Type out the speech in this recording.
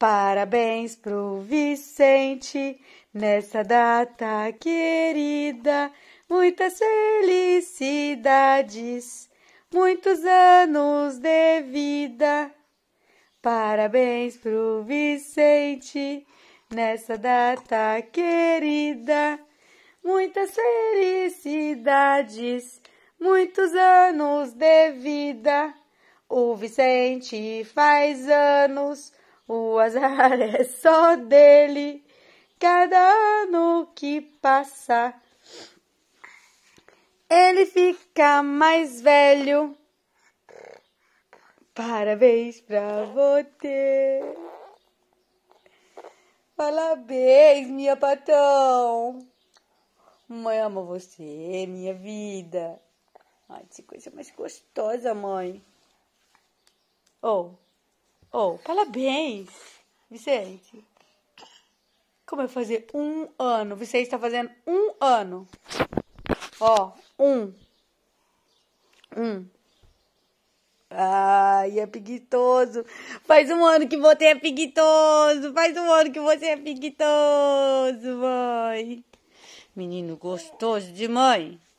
Parabéns pro Vicente nessa data querida, muitas felicidades, muitos anos de vida. Parabéns pro Vicente nessa data querida, muitas felicidades, muitos anos de vida. O Vicente faz anos o azar é só dele, cada ano que passa. Ele fica mais velho. Parabéns pra você. Parabéns, minha patão. Mãe ama você, minha vida. Ai, que coisa mais gostosa, mãe. Oh. Oh, parabéns, Vicente. Como é fazer um ano? Vicente está fazendo um ano. Ó, um. Um. Ai, é piguitoso. Faz um ano que você é piguitoso. Faz um ano que você é piguitoso, mãe. Menino gostoso de mãe.